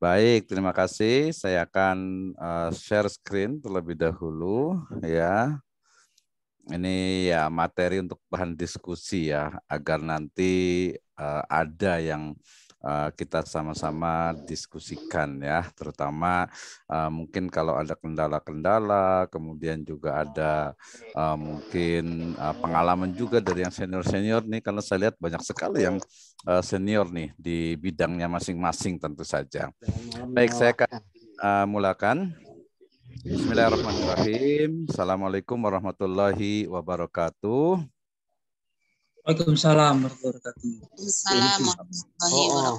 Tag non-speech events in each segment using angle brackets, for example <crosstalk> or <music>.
Baik, terima kasih. Saya akan uh, share screen terlebih dahulu ya. Ini ya materi untuk bahan diskusi ya agar nanti uh, ada yang Eh, kita sama-sama diskusikan ya, terutama eh, mungkin kalau ada kendala-kendala, kemudian juga ada eh, mungkin pengalaman juga dari yang senior-senior nih, karena saya lihat banyak sekali yang senior nih di bidangnya masing-masing tentu saja. Baik, saya akan mulakan. Bismillahirrahmanirrahim. Assalamualaikum warahmatullahi wabarakatuh. Waalaikumsalam warahmatullahi wabarakatuh. Waalaikumsalam oh, oh.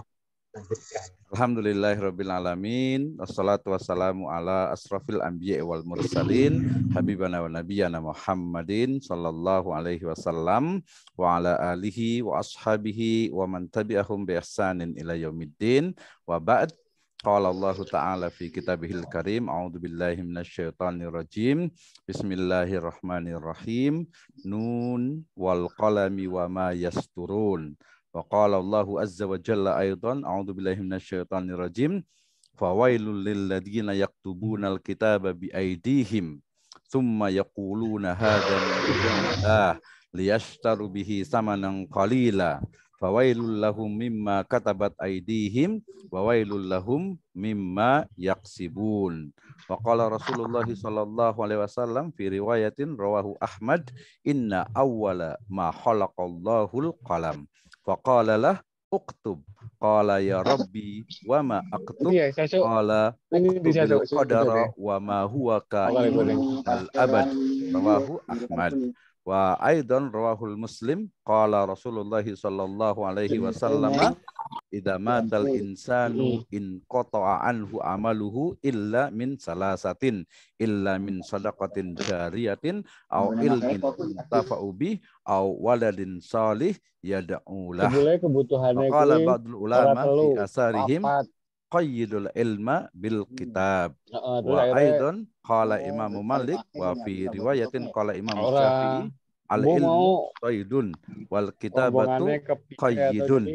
Alhamdulillahirabbil alamin wassalatu wassalamu ala asrafil anbiya wal mursalin habibana wa nabiyana Muhammadin sallallahu alaihi wasallam wa ala alihi wa ashabihi wa man tabi'ahum bi ihsanin ila yaumiddin wa ba'd قال الله تعالى في كتابه الكريم أعوذ بالله من الشيطان الرجيم بسم الله الرحمن الرحيم نون والقلم وما يسترون وقال الله عز وجل أيضا أعوذ بالله من الشيطان الرجيم فويل للذين يكتبون الكتاب بأيديهم ثم يقولون هذا من الله ليشتروا به ثمنا قليلا fawailul lahum mimma katabat aidihim wawailul lahum mimma yaksibun. Wa qala Rasulullah sallallahu alaihi wasallam fi riwayatin rawahu Ahmad inna awwala ma khalaqallahu qalam. Fa qala lah uktub qala ya rabbi wa ma aktub iya, qala uktub qadara ya. wa ma huwa kainun al abad rawahu Ahmad wa aidan rawahul muslim qala rasulullah sallallahu alaihi wasallam idza matal insanu in qata'a anhu amaluhu illa min salasatin illa min sadaqatin jariyatin aw ilmin tafa'u bih aw waladin salih yad'u lah qala ba'dul ulama fi asarihim qayyidul ilma bil hmm. kitab wa aidan qala oh, imam malik wa fi riwayatin qala imam syafi'i Al ilmu qaidun wal kitabatu qayyidun.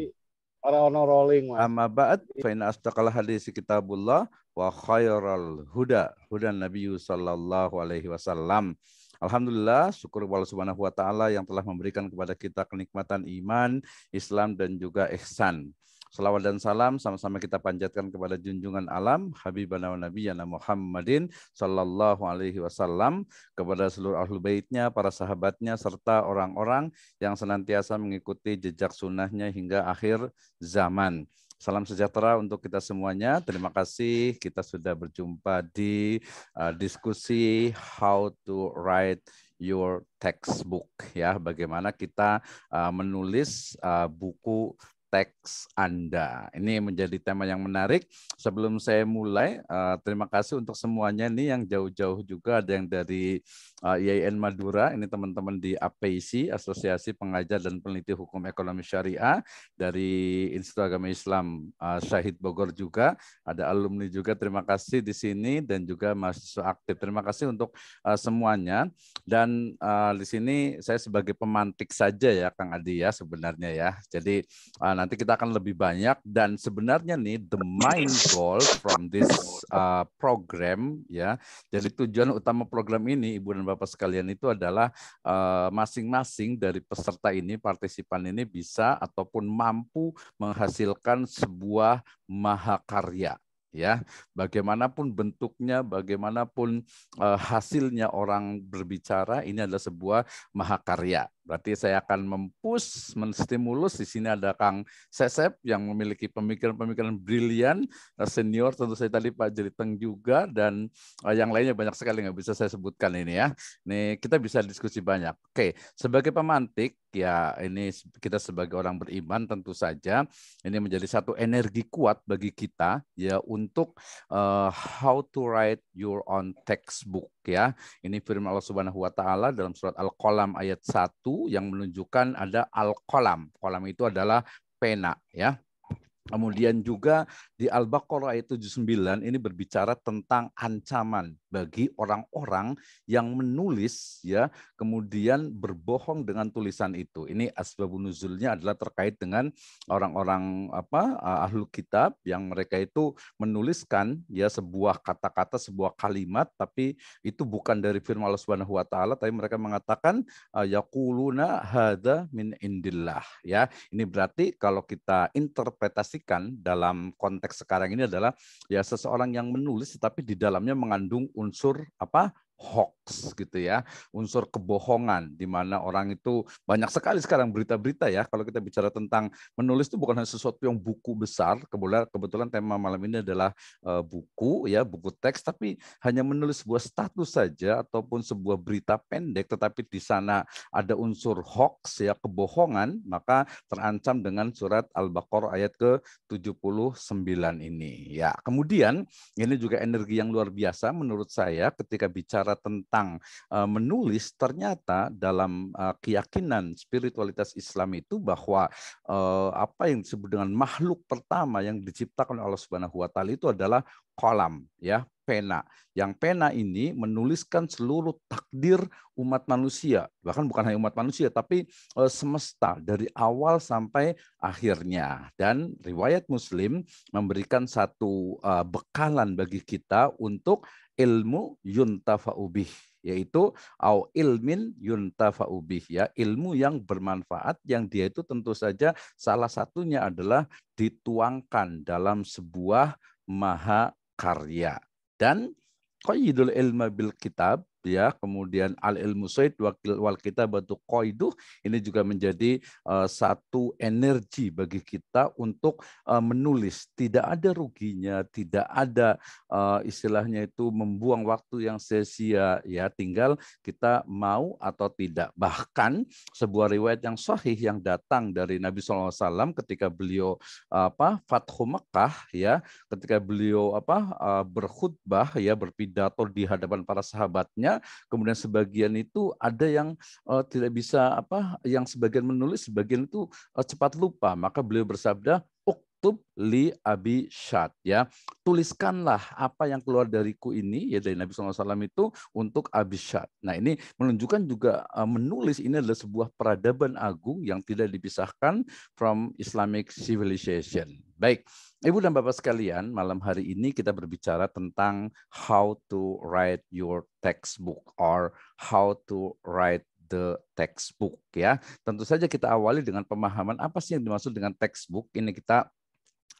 Orang-orang rolling. Mas. Amma ba'd fa in astaqal hadis kitabullah wa khairal huda hudan nabi sallallahu alaihi wasallam. Alhamdulillah, syukur Allah Subhanahu wa taala yang telah memberikan kepada kita kenikmatan iman, Islam dan juga ihsan. Salawat dan salam sama-sama kita panjatkan kepada junjungan alam Habibana wa Nabiyana Muhammadin sallallahu alaihi wasallam kepada seluruh ahlu baitnya, para sahabatnya serta orang-orang yang senantiasa mengikuti jejak sunnahnya hingga akhir zaman. Salam sejahtera untuk kita semuanya. Terima kasih kita sudah berjumpa di uh, diskusi How to Write Your Textbook ya, bagaimana kita uh, menulis uh, buku teks Anda. Ini menjadi tema yang menarik. Sebelum saya mulai, eh, terima kasih untuk semuanya nih yang jauh-jauh juga ada yang dari eh, IAIN Madura, ini teman-teman di APC, Asosiasi Pengajar dan Peneliti Hukum Ekonomi Syariah dari Institut Agama Islam eh, Syahid Bogor juga, ada alumni juga terima kasih di sini dan juga mahasiswa aktif. Terima kasih untuk semuanya dan di sini saya sebagai pemantik saja ya Kang Adi ya sebenarnya ya. Jadi nanti nanti kita akan lebih banyak dan sebenarnya nih the main goal from this uh, program ya. Jadi tujuan utama program ini Ibu dan Bapak sekalian itu adalah uh, masing-masing uh, dari peserta ini, partisipan ini bisa ataupun mampu menghasilkan sebuah mahakarya ya bagaimanapun bentuknya bagaimanapun uh, hasilnya orang berbicara ini adalah sebuah mahakarya Berarti saya akan mempus, menstimulus. Di sini ada Kang Sesep yang memiliki pemikiran-pemikiran brilian, eh, senior tentu saya tadi Pak Jeliteng juga, dan eh, yang lainnya banyak sekali nggak bisa saya sebutkan ini ya. Nih kita bisa diskusi banyak. Oke, sebagai pemantik ya ini kita sebagai orang beriman tentu saja ini menjadi satu energi kuat bagi kita ya untuk uh, how to write your own textbook ya. Ini firman Allah Subhanahu wa taala dalam surat Al-Qalam ayat 1 yang menunjukkan ada al-kolam. Kolam itu adalah pena ya. Kemudian juga di Al-Baqarah ayat 79 ini berbicara tentang ancaman bagi orang-orang yang menulis ya, kemudian berbohong dengan tulisan itu. Ini asbabun nuzulnya adalah terkait dengan orang-orang apa eh, ahlu kitab yang mereka itu menuliskan ya sebuah kata-kata, sebuah kalimat tapi itu bukan dari firman Allah Subhanahu wa taala tapi mereka mengatakan eh, yaquluna hada min indillah ya. Ini berarti kalau kita interpretasi definisikan dalam konteks sekarang ini adalah ya seseorang yang menulis tetapi di dalamnya mengandung unsur apa hoax gitu ya, unsur kebohongan di mana orang itu banyak sekali sekarang berita-berita ya. Kalau kita bicara tentang menulis itu bukan hanya sesuatu yang buku besar, kebetulan kebetulan tema malam ini adalah uh, buku ya, buku teks tapi hanya menulis sebuah status saja ataupun sebuah berita pendek tetapi di sana ada unsur hoax ya, kebohongan, maka terancam dengan surat Al-Baqarah ayat ke-79 ini. Ya, kemudian ini juga energi yang luar biasa menurut saya ketika bicara berbicara tentang uh, menulis ternyata dalam uh, keyakinan spiritualitas Islam itu bahwa uh, apa yang disebut dengan makhluk pertama yang diciptakan oleh Allah Subhanahu wa taala itu adalah kolam ya pena. Yang pena ini menuliskan seluruh takdir umat manusia, bahkan bukan hanya umat manusia, tapi e, semesta dari awal sampai akhirnya. Dan riwayat Muslim memberikan satu e, bekalan bagi kita untuk ilmu yuntafa'ubih yaitu au ilmin yuntafa'ubih ya ilmu yang bermanfaat yang dia itu tentu saja salah satunya adalah dituangkan dalam sebuah maha karya dan qayyidul ilma bil kitab ya kemudian al ilmu said wakil wal kita batu koiduh ini juga menjadi uh, satu energi bagi kita untuk uh, menulis tidak ada ruginya tidak ada uh, istilahnya itu membuang waktu yang sia-sia ya tinggal kita mau atau tidak bahkan sebuah riwayat yang sahih yang datang dari Nabi SAW ketika beliau apa Fathu Mekah ya ketika beliau apa berkhutbah ya berpidato di hadapan para sahabatnya kemudian sebagian itu ada yang uh, tidak bisa apa, yang sebagian menulis, sebagian itu uh, cepat lupa. Maka beliau bersabda, Uktub li abi syad. Ya. Tuliskanlah apa yang keluar dariku ini, ya dari Nabi SAW itu, untuk abi syad. Nah ini menunjukkan juga uh, menulis ini adalah sebuah peradaban agung yang tidak dipisahkan from Islamic civilization. Baik, Ibu dan Bapak sekalian, malam hari ini kita berbicara tentang how to write your textbook or how to write the textbook ya. Tentu saja kita awali dengan pemahaman apa sih yang dimaksud dengan textbook. Ini kita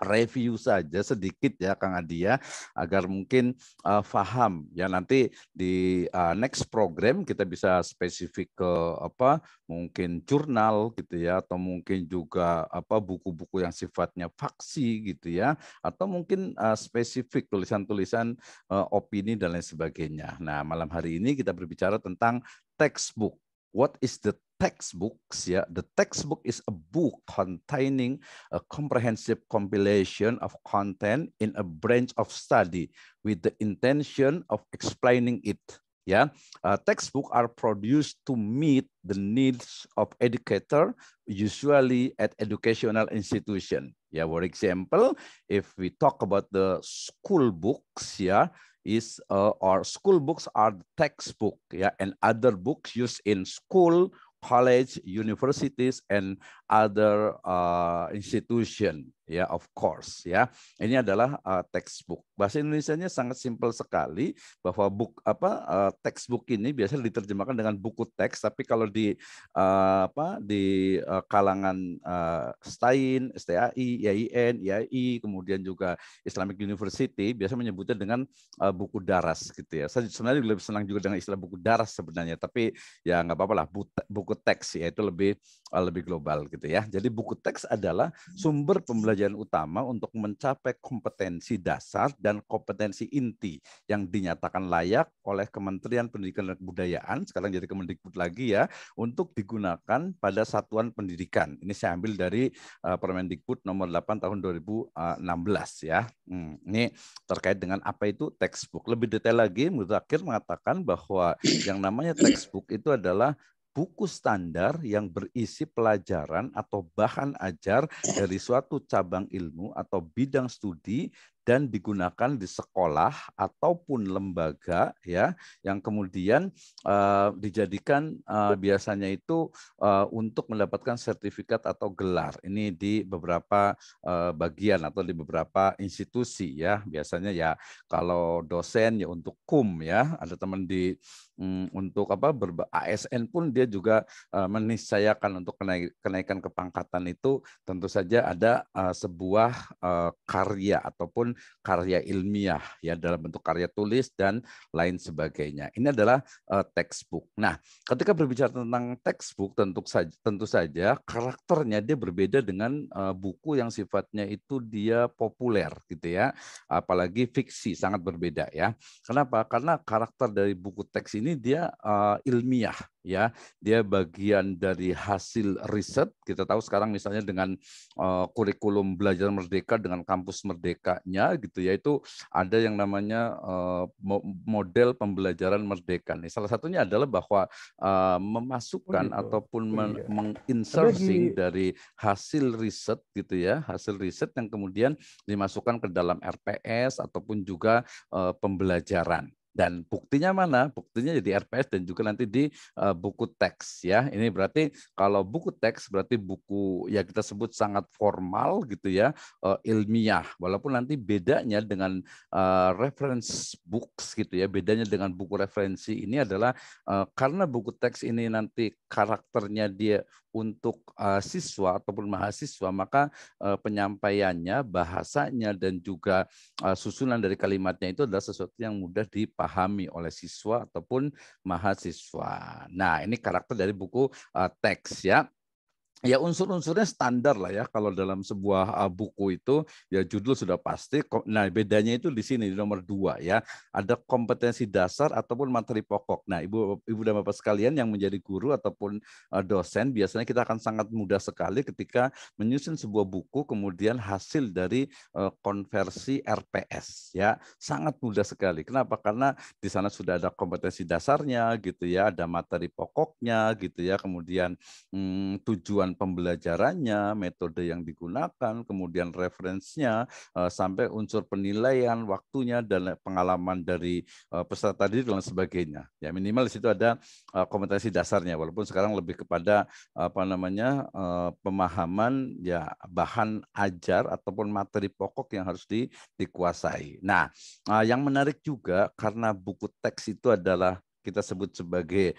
review saja sedikit ya Kang Adia ya, agar mungkin uh, faham ya nanti di uh, next program kita bisa spesifik ke apa mungkin jurnal gitu ya atau mungkin juga apa buku-buku yang sifatnya faksi gitu ya atau mungkin uh, spesifik tulisan-tulisan uh, opini dan lain sebagainya. Nah, malam hari ini kita berbicara tentang textbook. What is the textbooks. Yeah, the textbook is a book containing a comprehensive compilation of content in a branch of study with the intention of explaining it. Yeah, uh, textbooks are produced to meet the needs of educator, usually at educational institution. Yeah, for example, if we talk about the school books, yeah, is uh, or school books are textbook, yeah, and other books used in school college, universities, and other uh, institutions. ya of course ya ini adalah uh, textbook bahasa Indonesia-nya sangat simpel sekali bahwa book apa uh, textbook ini biasanya diterjemahkan dengan buku teks tapi kalau di uh, apa di uh, kalangan uh, STAIN, STAI, e e IAIN, IAI kemudian juga Islamic University biasa menyebutnya dengan uh, buku daras gitu ya saya sebenarnya lebih senang juga dengan istilah buku daras sebenarnya tapi ya nggak apa-apa lah buku teks ya itu lebih uh, lebih global gitu ya jadi buku teks adalah sumber pembelajaran pembelajaran utama untuk mencapai kompetensi dasar dan kompetensi inti yang dinyatakan layak oleh Kementerian Pendidikan dan Kebudayaan, sekarang jadi Kemendikbud lagi ya, untuk digunakan pada satuan pendidikan. Ini saya ambil dari uh, Permendikbud nomor 8 tahun 2016 ya. Hmm, ini terkait dengan apa itu textbook. Lebih detail lagi, Muzakir mengatakan bahwa yang namanya textbook itu adalah buku standar yang berisi pelajaran atau bahan ajar dari suatu cabang ilmu atau bidang studi dan digunakan di sekolah ataupun lembaga ya yang kemudian uh, dijadikan uh, biasanya itu uh, untuk mendapatkan sertifikat atau gelar ini di beberapa uh, bagian atau di beberapa institusi ya biasanya ya kalau dosen ya untuk kum ya ada teman di Hmm, untuk apa berba, ASN pun dia juga uh, eh, menisayakan untuk kenaikan kepangkatan itu tentu saja ada eh, sebuah eh, karya ataupun karya ilmiah ya dalam bentuk karya tulis dan lain sebagainya. Ini adalah textbook. Nah, ketika berbicara tentang textbook tentu saja tentu saja karakternya dia berbeda dengan buku yang sifatnya itu dia populer gitu ya. Apalagi fiksi sangat berbeda ya. Kenapa? Karena karakter dari buku teks ini ini dia uh, ilmiah ya. Dia bagian dari hasil riset. Kita tahu sekarang misalnya dengan uh, kurikulum belajar merdeka dengan kampus merdekanya gitu ya itu ada yang namanya uh, model pembelajaran merdeka nih. Salah satunya adalah bahwa uh, memasukkan oh, gitu. ataupun oh, men- iya. menginserting dari hasil riset gitu ya, hasil riset yang kemudian dimasukkan ke dalam RPS ataupun juga uh, pembelajaran dan buktinya mana? Buktinya jadi RPS dan juga nanti di uh, buku teks ya. Ini berarti kalau buku teks berarti buku ya kita sebut sangat formal gitu ya, uh, ilmiah. Walaupun nanti bedanya dengan uh, reference books gitu ya, bedanya dengan buku referensi ini adalah uh, karena buku teks ini nanti karakternya dia untuk uh, siswa ataupun mahasiswa maka uh, penyampaiannya, bahasanya dan juga uh, susunan dari kalimatnya itu adalah sesuatu yang mudah dipahami oleh siswa ataupun mahasiswa. Nah, ini karakter dari buku uh, teks ya ya unsur-unsurnya standar lah ya kalau dalam sebuah eh, buku itu ya judul sudah pasti nah bedanya itu di sini di nomor dua ya ada kompetensi dasar ataupun materi pokok nah ibu ibu dan bapak sekalian yang menjadi guru ataupun eh, dosen biasanya kita akan sangat mudah sekali ketika menyusun sebuah buku kemudian hasil dari eh, konversi RPS ya sangat mudah sekali kenapa karena di sana sudah ada kompetensi dasarnya gitu ya ada materi pokoknya gitu ya kemudian hmm, tujuan tujuan pembelajarannya, metode yang digunakan, kemudian referensinya, eh, sampai unsur penilaian, waktunya, dan pengalaman dari eh, peserta didik dan sebagainya. Ya minimal di situ ada eh, kompetensi dasarnya, walaupun sekarang lebih kepada apa namanya pemahaman ya bahan ajar ataupun materi pokok yang harus di, dikuasai. Nah, yang menarik juga karena buku teks itu adalah kita sebut sebagai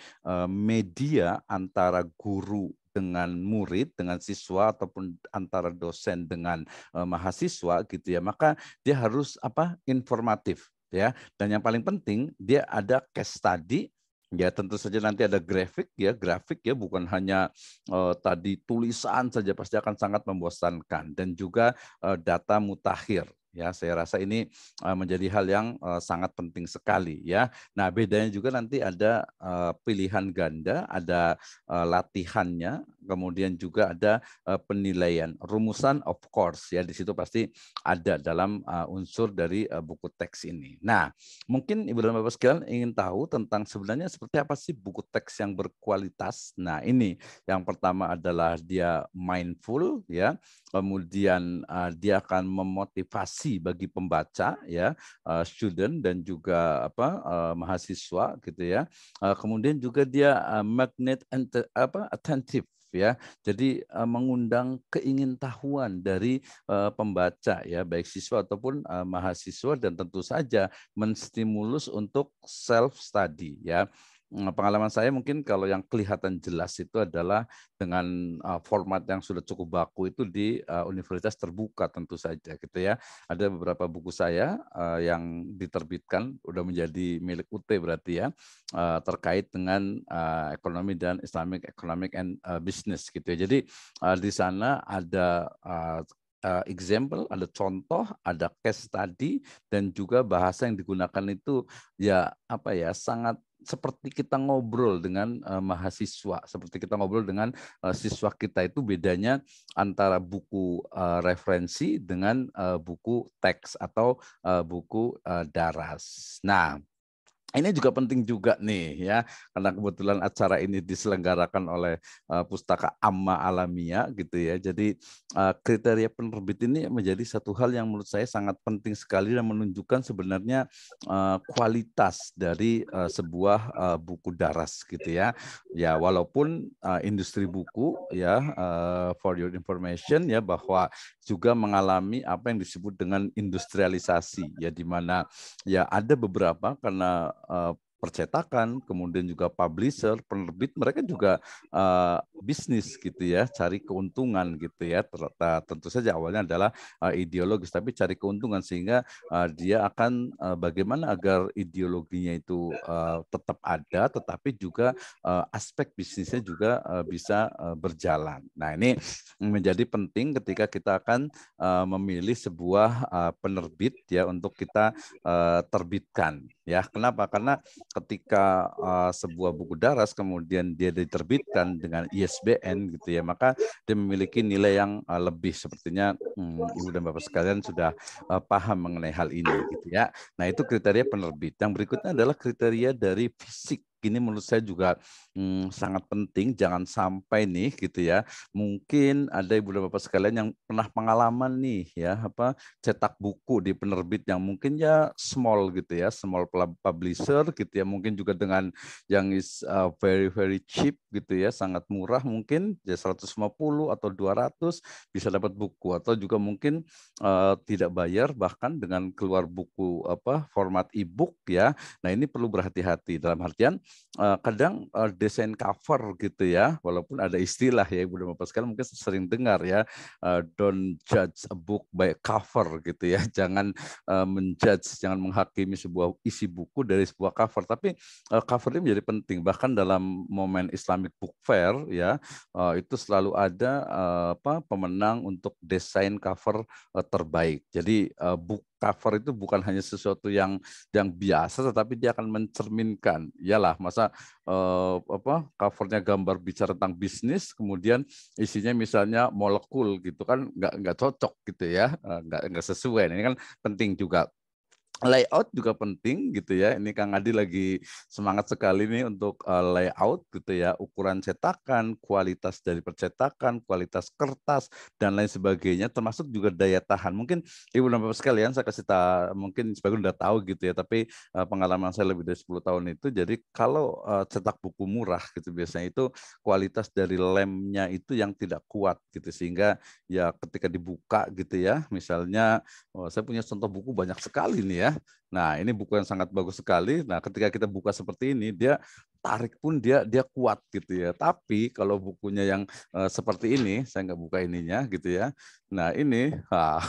media antara guru dengan murid, dengan siswa ataupun antara dosen dengan uh, mahasiswa gitu ya, maka dia harus apa? informatif ya. Dan yang paling penting dia ada case study Ya tentu saja nanti ada grafik ya, grafik ya bukan hanya uh, tadi tulisan saja pasti akan sangat membosankan dan juga uh, data mutakhir Ya, saya rasa ini eh, menjadi hal yang eh, sangat penting sekali ya. Nah, bedanya juga nanti ada eh, pilihan ganda, ada latihannya, kemudian juga ada penilaian. Rumusan of course ya di situ pasti ada dalam unsur dari buku teks ini. Nah, mungkin Ibu dan Bapak sekalian ingin tahu tentang sebenarnya seperti apa sih buku teks yang berkualitas. Nah, ini yang pertama adalah dia mindful ya. Kemudian dia akan memotivasi edukasi bagi pembaca ya uh, student dan juga apa uh, mahasiswa gitu ya uh, kemudian juga dia uh, magnet ente, apa attentive ya. Jadi mengundang keingintahuan dari uh, pembaca ya, baik siswa ataupun uh, mahasiswa dan tentu saja menstimulus untuk self study ya. Nah, pengalaman saya mungkin kalau yang kelihatan jelas itu adalah dengan ah, format yang sudah cukup baku itu di ah, universitas terbuka tentu saja gitu ya. Ada beberapa buku saya ah, yang diterbitkan udah menjadi milik UT berarti ya terkait dengan ekonomi dan Islamic Economic and Business gitu ya. Jadi di sana ada uh, example, ada contoh, ada case study, dan juga bahasa yang digunakan itu ya apa ya sangat seperti kita ngobrol dengan uh, mahasiswa, seperti kita ngobrol dengan uh, siswa kita itu bedanya antara buku uh, referensi dengan uh, buku teks atau uh, buku uh, daras. Nah, ini juga penting juga nih ya karena kebetulan acara ini diselenggarakan oleh uh, Pustaka Amma Alamia gitu ya. Jadi uh, kriteria penerbit ini menjadi satu hal yang menurut saya sangat penting sekali dan menunjukkan sebenarnya uh, kualitas dari uh, sebuah uh, buku daras gitu ya. Ya walaupun uh, industri buku ya uh, for your information ya bahwa juga mengalami apa yang disebut dengan industrialisasi ya di mana ya ada beberapa karena Eh, percetakan, kemudian juga publisher, penerbit, mereka juga uh, bisnis gitu ya, cari keuntungan gitu ya. Eh, tentu saja awalnya adalah uh, ideologis, tapi cari keuntungan sehingga uh, dia akan uh, bagaimana agar ideologinya itu uh, tetap ada, tetapi juga uh, aspek bisnisnya juga uh, bisa uh, berjalan. Nah ini menjadi penting ketika kita akan uh, memilih sebuah uh, penerbit ya untuk kita uh, terbitkan Ya, kenapa? Karena ketika uh, sebuah buku daras kemudian dia diterbitkan dengan ISBN gitu ya, maka dia memiliki nilai yang uh, lebih sepertinya um, Ibu dan Bapak sekalian sudah uh, paham mengenai hal ini gitu ya. Nah, itu kriteria penerbit. Yang berikutnya adalah kriteria dari fisik ini menurut saya juga hmm, sangat penting. Jangan sampai nih gitu ya. Mungkin ada ibu dan bapak sekalian yang pernah pengalaman nih ya apa cetak buku di penerbit yang mungkin ya small gitu ya, small publisher gitu ya. Mungkin juga dengan yang is uh, very very cheap gitu ya, sangat murah mungkin ya 150 atau 200 bisa dapat buku atau juga mungkin uh, tidak bayar bahkan dengan keluar buku apa format e-book ya. Nah, ini perlu berhati-hati dalam artian Eh, kadang eh, desain cover gitu ya, walaupun ada istilah ya Ibu Bapak sekalian mungkin sering dengar ya, eh, don't judge a book by cover gitu ya, <laughs> jangan menjudge, jangan menghakimi sebuah isi buku dari sebuah cover, tapi cover ini menjadi penting bahkan dalam momen Islamic Book Fair ya, itu selalu ada apa pemenang untuk desain cover terbaik. Jadi buku cover itu bukan hanya sesuatu yang yang biasa tetapi dia akan mencerminkan iyalah masa eh, apa covernya gambar bicara tentang bisnis kemudian isinya misalnya molekul gitu kan nggak nggak cocok gitu ya eh, nggak nggak sesuai nah, ini kan penting juga layout juga penting gitu ya. Ini Kang Adi lagi semangat sekali nih untuk uh, layout gitu ya, ukuran cetakan, kualitas dari percetakan, kualitas kertas dan lain sebagainya termasuk juga daya tahan. Mungkin Ibu dan Bapak sekalian saya kasih tahu, mungkin sebagian udah tahu gitu ya, tapi uh, pengalaman saya lebih dari 10 tahun itu jadi kalau uh, cetak buku murah gitu biasanya itu kualitas dari lemnya itu yang tidak kuat gitu sehingga ya ketika dibuka gitu ya, misalnya oh, saya punya contoh buku banyak sekali nih ya Ya. Nah, ini buku yang sangat bagus sekali. Nah, ketika kita buka seperti ini, dia tarik pun dia dia kuat gitu ya. Tapi kalau bukunya yang uh, seperti ini, saya nggak buka ininya gitu ya. Nah ini, <laughs> ha,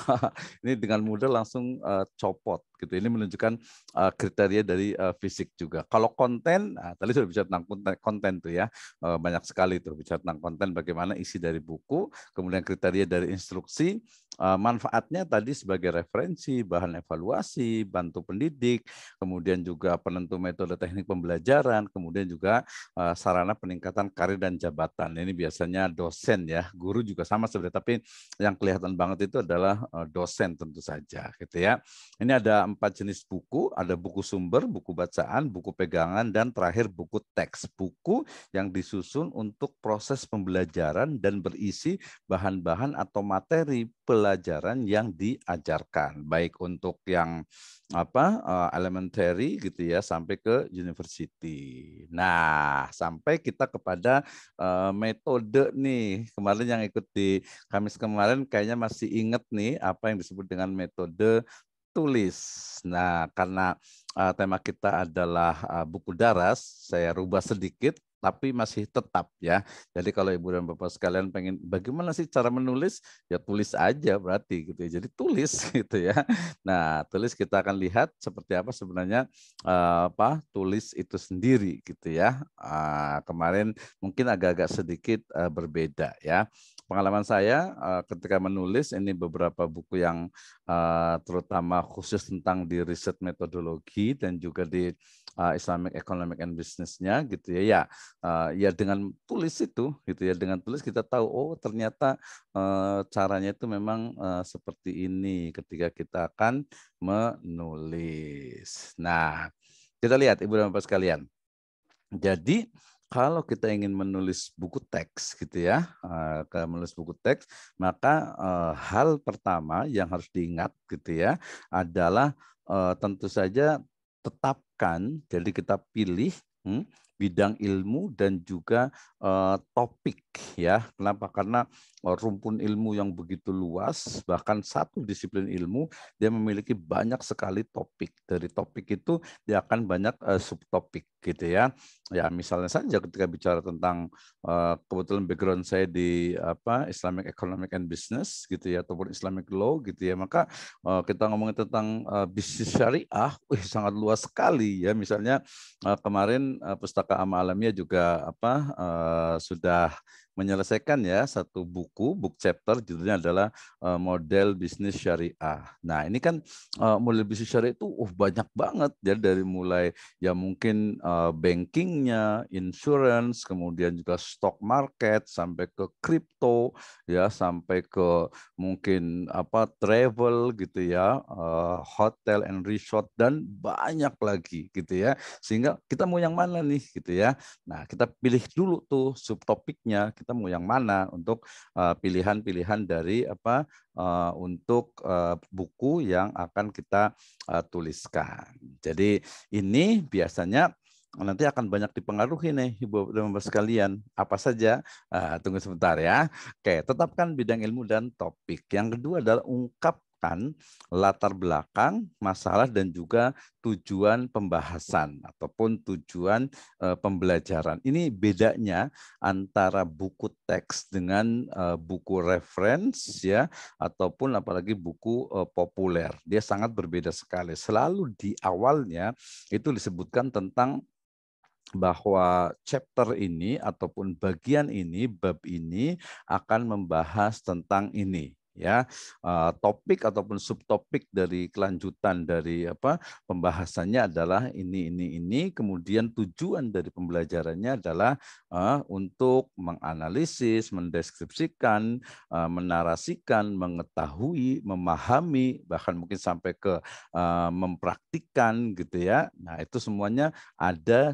ini dengan mudah langsung uh, copot gitu ini menunjukkan uh, kriteria dari uh, fisik juga kalau konten nah, tadi sudah bicara tentang konten, konten tuh ya uh, banyak sekali tuh bicara tentang konten bagaimana isi dari buku kemudian kriteria dari instruksi uh, manfaatnya tadi sebagai referensi bahan evaluasi bantu pendidik kemudian juga penentu metode teknik pembelajaran kemudian juga uh, sarana peningkatan karir dan jabatan ini biasanya dosen ya guru juga sama sebenarnya tapi yang kelihatan banget itu adalah dosen tentu saja gitu ya ini ada empat jenis buku, ada buku sumber, buku bacaan, buku pegangan, dan terakhir buku teks. Buku yang disusun untuk proses pembelajaran dan berisi bahan-bahan atau materi pelajaran yang diajarkan, baik untuk yang apa eh, elementary gitu ya sampai ke university. Nah, sampai kita kepada uh, metode nih. Kemarin yang ikut di Kamis kemarin kayaknya masih inget nih apa yang disebut dengan metode tulis. Nah, karena uh, tema kita adalah uh, buku daras, saya rubah sedikit tapi masih tetap ya. Jadi kalau ibu dan bapak sekalian pengen bagaimana sih cara menulis? Ya tulis aja berarti gitu ya. Jadi tulis <laughs> gitu ya. Nah, tulis kita akan lihat seperti apa sebenarnya eh, apa tulis itu sendiri gitu ya. Uh, kemarin mungkin agak-agak sedikit uh, berbeda ya. Pengalaman saya uh, ketika menulis ini beberapa buku yang uh, terutama khusus tentang di riset metodologi dan juga di uh, Islamic Economic and Business-nya gitu ya. Ya, uh, ya dengan tulis itu gitu ya dengan tulis kita tahu oh ternyata uh, caranya itu memang uh, seperti ini ketika kita akan menulis. Nah, kita lihat Ibu dan Bapak sekalian. Jadi kalau kita ingin menulis buku teks gitu ya, uh, kalau menulis buku teks, maka uh, hal pertama yang harus diingat gitu ya adalah uh, tentu saja tetapkan, jadi kita pilih hmm, bidang ilmu dan juga uh, topik ya. Kenapa? Karena eh, rumpun ilmu yang begitu luas, bahkan satu disiplin ilmu dia memiliki banyak sekali topik. Dari topik itu dia akan banyak uh, subtopik gitu ya. Ya misalnya saja ketika bicara tentang uh, kebetulan background saya di apa Islamic Economic and Business gitu ya ataupun Islamic Law gitu ya, maka uh, kita ngomongin tentang uh, bisnis syariah, wih sangat luas sekali ya. Misalnya uh, kemarin uh, pustaka Amal Alamiah juga apa uh, sudah menyelesaikan ya satu buku, book chapter judulnya adalah eh, model bisnis syariah. Nah, ini kan eh, model bisnis syariah itu uh banyak banget ya dari mulai ya mungkin eh, bankingnya, insurance, kemudian juga stock market sampai ke crypto ya sampai ke mungkin apa travel gitu ya, hotel and resort dan banyak lagi gitu ya. Sehingga kita mau yang mana nih gitu ya. Nah, kita pilih dulu tuh subtopiknya ketemu yang mana untuk eh, pilihan-pilihan dari apa eh, untuk eh, buku yang akan kita tuliskan. Jadi ini biasanya nanti akan banyak dipengaruhi nih ibu dan bapak sekalian apa saja uh, tunggu sebentar ya oke tetapkan bidang ilmu dan topik yang kedua adalah ungkap latar belakang masalah dan juga tujuan pembahasan ataupun tujuan eh, pembelajaran. Ini bedanya antara buku teks dengan eh, buku referensi ya ataupun apalagi buku eh, populer. Dia sangat berbeda sekali. Selalu di awalnya itu disebutkan tentang bahwa chapter ini ataupun bagian ini, bab ini akan membahas tentang ini ya eh, topik ataupun subtopik dari kelanjutan dari apa pembahasannya adalah ini ini ini kemudian tujuan dari pembelajarannya adalah eh, untuk menganalisis mendeskripsikan eh, menarasikan mengetahui memahami bahkan mungkin sampai ke uh, mempraktikkan gitu ya nah itu semuanya ada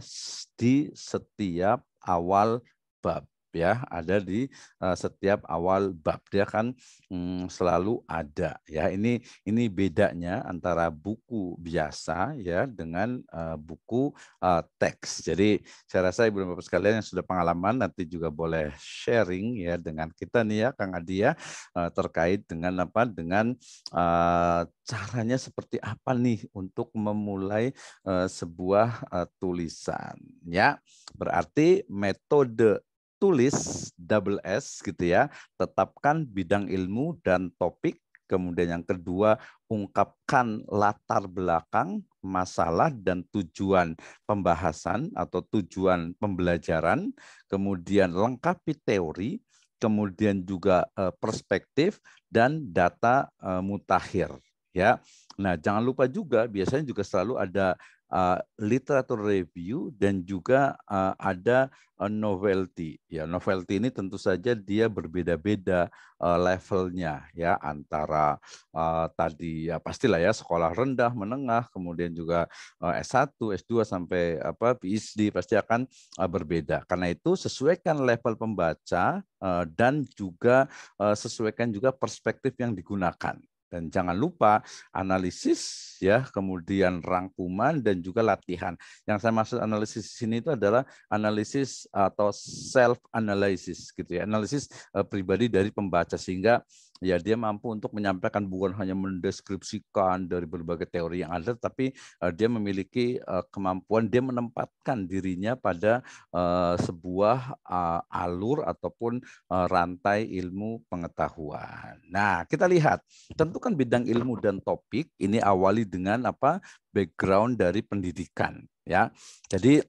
di setiap awal bab ya ada di uh, setiap awal bab dia kan mm, selalu ada ya ini ini bedanya antara buku biasa ya dengan uh, buku uh, teks jadi saya rasa ibu dan bapak sekalian yang sudah pengalaman nanti juga boleh sharing ya dengan kita nih ya kang Adi ya uh, terkait dengan apa dengan uh, caranya seperti apa nih untuk memulai uh, sebuah uh, tulisan ya berarti metode tulis double S gitu ya, tetapkan bidang ilmu dan topik. Kemudian yang kedua, ungkapkan latar belakang, masalah dan tujuan pembahasan atau tujuan pembelajaran. Kemudian lengkapi teori, kemudian juga eh, perspektif dan data eh, mutakhir ya. Nah, jangan lupa juga biasanya juga selalu ada uh, literatur review dan juga uh, ada eh, novelty. Ya, novelty ini tentu saja dia berbeda-beda uh, levelnya ya antara uh, tadi ya pastilah ya sekolah rendah, menengah, kemudian juga uh, S1, S2 sampai apa PhD pasti akan uh, berbeda. Karena itu sesuaikan level pembaca uh, dan juga uh, sesuaikan juga perspektif yang digunakan dan jangan lupa analisis ya, kemudian rangkuman dan juga latihan. Yang saya maksud analisis di sini itu adalah analisis atau self analysis gitu ya, analisis eh, pribadi dari pembaca sehingga ya dia mampu untuk menyampaikan bukan hanya mendeskripsikan dari berbagai teori yang ada tapi uh, dia memiliki uh, kemampuan dia menempatkan dirinya pada uh, sebuah uh, alur ataupun uh, rantai ilmu pengetahuan. Nah, kita lihat tentukan bidang ilmu dan topik ini awali dengan apa background dari pendidikan ya. Jadi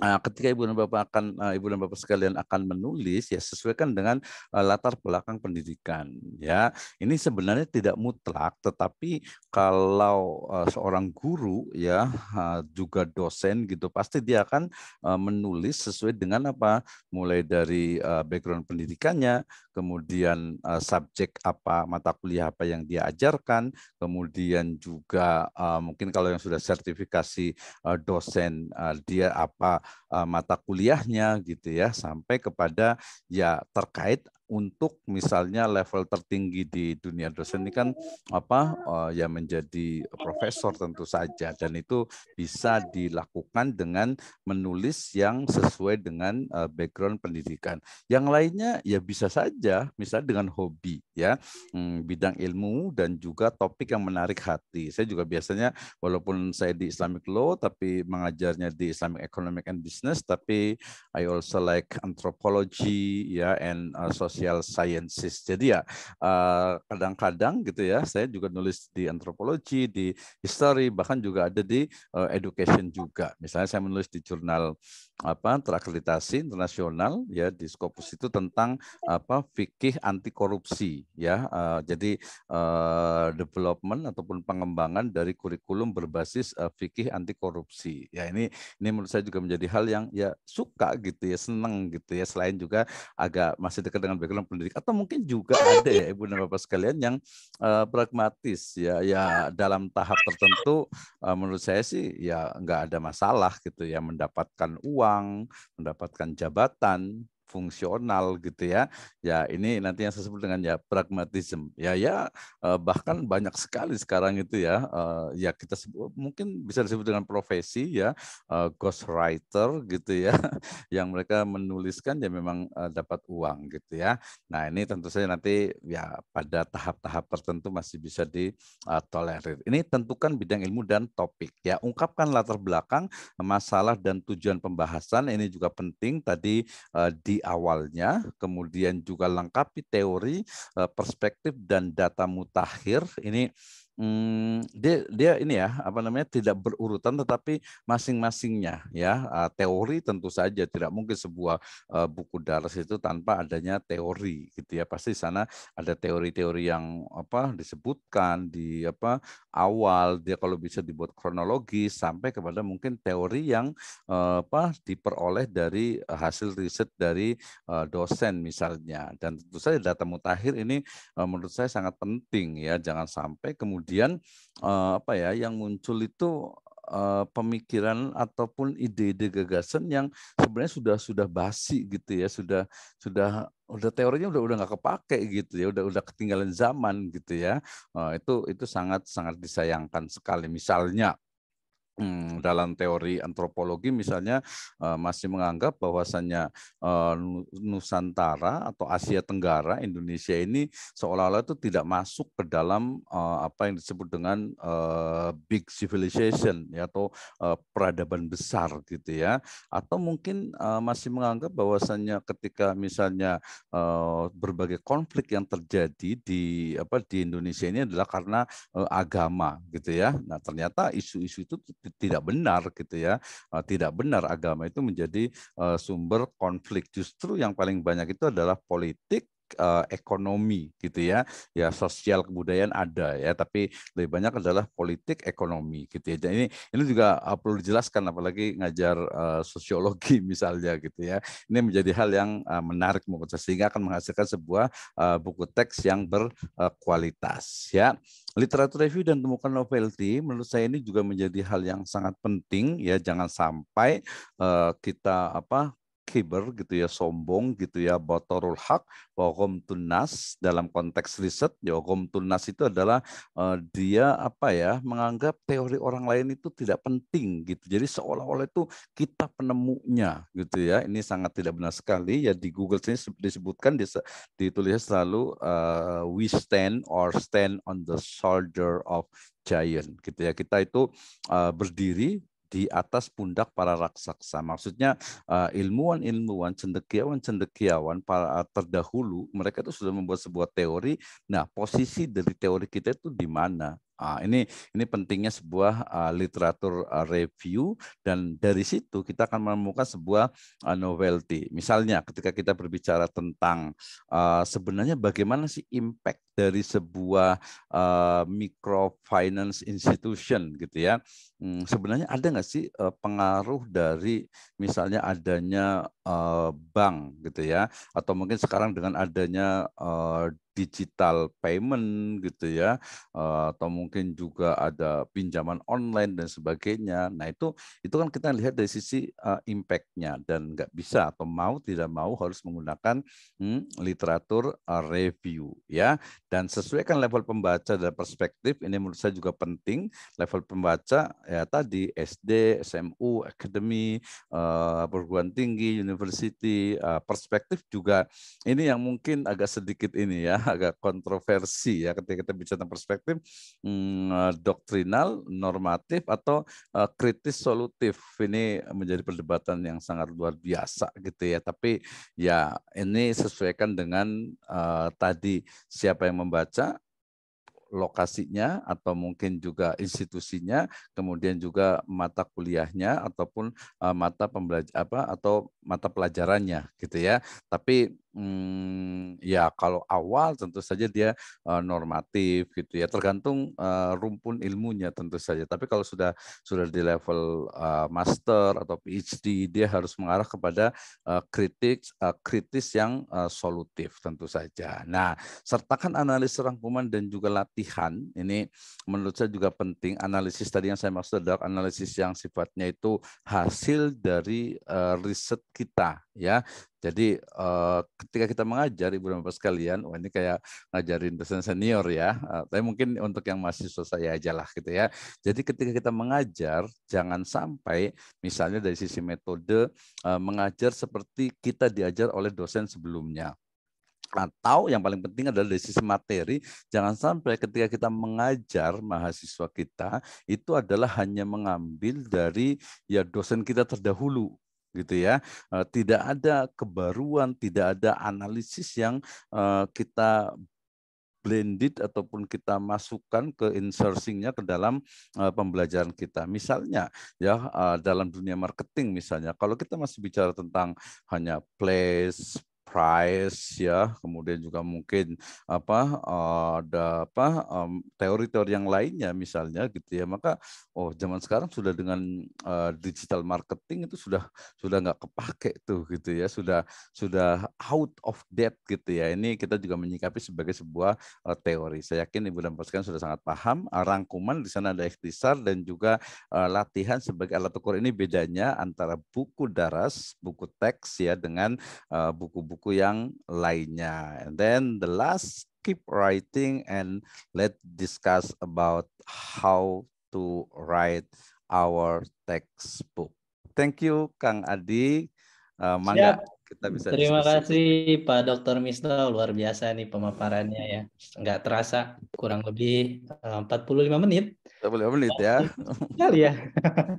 nah ketika ibu dan bapak akan ah, ibu dan bapak sekalian akan menulis ya sesuaikan dengan ah, latar belakang pendidikan ya ini sebenarnya tidak mutlak tetapi kalau ah, seorang guru ya juga dosen gitu pasti dia akan menulis sesuai dengan apa mulai dari background pendidikannya kemudian subjek apa mata kuliah apa yang dia ajarkan kemudian juga mungkin kalau yang sudah sertifikasi dosen dia apa Eh, mata kuliahnya gitu ya sampai kepada ya terkait untuk misalnya level tertinggi di dunia dosen ini kan apa eh, ya menjadi profesor tentu saja dan itu bisa dilakukan dengan menulis yang sesuai dengan eh, background pendidikan. Yang lainnya ya bisa saja misalnya dengan hobi ya hmm, bidang ilmu dan juga topik yang menarik hati. Saya juga biasanya walaupun saya di Islamic Law tapi mengajarnya di Islamic Economic and Business tapi I also like anthropology ya and uh, eh, social social sciences. Jadi ya eh, kadang-kadang uh, gitu ya, saya juga nulis di antropologi, di history, bahkan juga ada di uh, education juga. Misalnya saya menulis di jurnal apa terakreditasi internasional ya di Scopus itu tentang apa fikih anti korupsi ya. Uh, jadi uh, development ataupun pengembangan dari kurikulum berbasis uh, fikih anti korupsi. Ya ini ini menurut saya juga menjadi hal yang ya suka gitu ya, seneng gitu ya selain juga agak masih dekat dengan dalam pendidik atau mungkin juga oh, ada ya iya. ibu dan bapak sekalian yang uh, pragmatis ya ya dalam tahap tertentu uh, menurut saya sih ya nggak ada masalah gitu ya mendapatkan uang mendapatkan jabatan fungsional gitu ya. Ya ini nanti yang saya sebut dengan ya pragmatisme. Ya ya eh, bahkan banyak sekali sekarang itu ya eh, ya kita sebut, mungkin bisa disebut dengan profesi ya eh, ghost writer gitu ya <laughs> yang mereka menuliskan ya memang dapat uang gitu ya. Nah, ini tentu saja nanti ya pada tahap-tahap tertentu masih bisa ditolerir. Ini tentukan bidang ilmu dan topik ya. Ungkapkan latar belakang masalah dan tujuan pembahasan ini juga penting tadi di awalnya, kemudian juga lengkapi teori, eh, perspektif dan data mutakhir. Ini hmm, dia dia ini ya apa namanya tidak berurutan tetapi masing-masingnya ya teori tentu saja tidak mungkin sebuah uh, buku daras itu tanpa adanya teori gitu ya pasti sana ada teori-teori yang apa disebutkan di apa awal dia kalau bisa dibuat kronologi sampai kepada mungkin teori yang uh, apa diperoleh dari hasil riset dari uh, dosen misalnya dan tentu saja data mutakhir ini menurut saya sangat penting ya jangan sampai kemudian kemudian uh, apa ya yang muncul itu uh, pemikiran ataupun ide-ide gagasan yang sebenarnya sudah sudah basi gitu ya sudah sudah udah teorinya udah udah nggak kepake gitu ya udah udah ketinggalan zaman gitu ya uh, itu itu sangat sangat disayangkan sekali misalnya Hmm, dalam teori antropologi misalnya eh, masih menganggap bahwasannya eh, Nusantara atau Asia Tenggara Indonesia ini seolah-olah itu tidak masuk ke dalam eh, apa yang disebut dengan big civilization ya atau peradaban besar gitu ya atau mungkin masih menganggap bahwasannya ketika misalnya berbagai konflik yang terjadi di apa di Indonesia ini adalah karena agama gitu ya. Nah, ternyata isu-isu itu tidak benar gitu ya eh, tidak benar agama itu menjadi eh, sumber konflik justru yang paling banyak itu adalah politik eh, ekonomi gitu ya ya sosial kebudayaan ada ya tapi lebih banyak adalah politik ekonomi gitu ya jadi ini ini juga perlu dijelaskan apalagi ngajar uh, sosiologi <laughs> misalnya gitu ya ini menjadi hal yang uh, menarik menurut saya sehingga akan menghasilkan sebuah uh, buku teks yang berkualitas ya literatur review dan temukan novelty menurut saya ini juga menjadi hal yang sangat penting ya jangan sampai uh, kita apa kiber gitu ya sombong gitu ya batarul hak wa tunas dalam konteks riset ya tunas itu adalah uh, dia apa ya menganggap teori orang lain itu tidak penting gitu jadi seolah-olah itu kita penemunya gitu ya ini sangat tidak benar sekali ya di Google sini disebutkan ditulis selalu uh, we stand or stand on the shoulder of giant gitu ya kita itu uh, berdiri di atas pundak para raksasa. Maksudnya eh, ilmuwan-ilmuwan, cendekiawan-cendekiawan para eh, terdahulu mereka itu sudah membuat sebuah teori. Nah, posisi dari teori kita itu di mana? Nah, ini ini pentingnya sebuah uh, literatur uh, review dan dari situ kita akan menemukan sebuah uh, novelty. Misalnya ketika kita berbicara tentang uh, sebenarnya bagaimana sih impact dari sebuah uh, microfinance institution gitu ya. Hmm, sebenarnya ada nggak sih pengaruh dari misalnya adanya bank gitu ya, atau mungkin sekarang dengan adanya digital payment gitu ya, atau mungkin juga ada pinjaman online dan sebagainya. Nah itu itu kan kita lihat dari sisi uh, impactnya dan nggak bisa atau mau tidak mau harus menggunakan hmm, literatur review ya dan sesuaikan level pembaca dan perspektif ini menurut saya juga penting level pembaca ya tadi SD, SMU, akademi, eh, perguruan tinggi, university, uh, eh, perspektif juga ini yang mungkin agak sedikit ini ya <laughs> agak kontroversi ya ketika kita bicara tentang perspektif hmm, eh, doktrinal, normatif atau kritis solutif ini menjadi perdebatan yang sangat luar biasa gitu ya. Tapi ya ini sesuaikan dengan uh, tadi siapa yang membaca lokasinya atau mungkin juga institusinya, kemudian juga mata kuliahnya ataupun eh, mata pembelajar apa atau mata pelajarannya gitu ya. Tapi Hmm, ya kalau awal tentu saja dia uh, normatif gitu ya tergantung uh, rumpun ilmunya tentu saja tapi kalau sudah sudah di level uh, master atau PhD dia harus mengarah kepada uh, kritik uh, kritis yang uh, solutif tentu saja nah sertakan analisis rangkuman dan juga latihan ini menurut saya juga penting analisis tadi yang saya maksud adalah analisis yang sifatnya itu hasil dari uh, riset kita ya jadi uh, ketika kita mengajar Ibu dan Bapak sekalian, wah ini kayak ngajarin dosen senior ya. Uh, tapi mungkin untuk yang mahasiswa saya aja lah gitu ya. Jadi ketika kita mengajar, jangan sampai misalnya dari sisi metode uh, mengajar seperti kita diajar oleh dosen sebelumnya atau yang paling penting adalah dari sisi materi jangan sampai ketika kita mengajar mahasiswa kita itu adalah hanya mengambil dari ya dosen kita terdahulu gitu ya. Eh, tidak ada kebaruan, tidak ada analisis yang eh, kita blended ataupun kita masukkan ke insourcingnya ke dalam eh, pembelajaran kita. Misalnya ya dalam dunia marketing misalnya, kalau kita masih bicara tentang hanya place, price ya kemudian juga mungkin apa eh, ada apa teori-teori yang lainnya misalnya gitu ya maka oh zaman sekarang sudah dengan eh, digital marketing itu sudah sudah nggak kepake tuh gitu ya sudah sudah out of date gitu ya ini kita juga menyikapi sebagai sebuah eh, teori saya yakin ibu dan pasukan sudah sangat paham rangkuman di sana ada ikhtisar dan juga latihan sebagai alat ukur ini bedanya antara buku daras buku teks ya dengan buku -buku buku yang lainnya. And then the last, keep writing and let discuss about how to write our textbook. Thank you Kang Adi. Uh, mangga kita bisa Terima kasih Pak Dr. Misno luar biasa nih pemaparannya ya. Enggak terasa kurang lebih 45 uh, menit. 45 menit ya. Sekali ya. <laughs>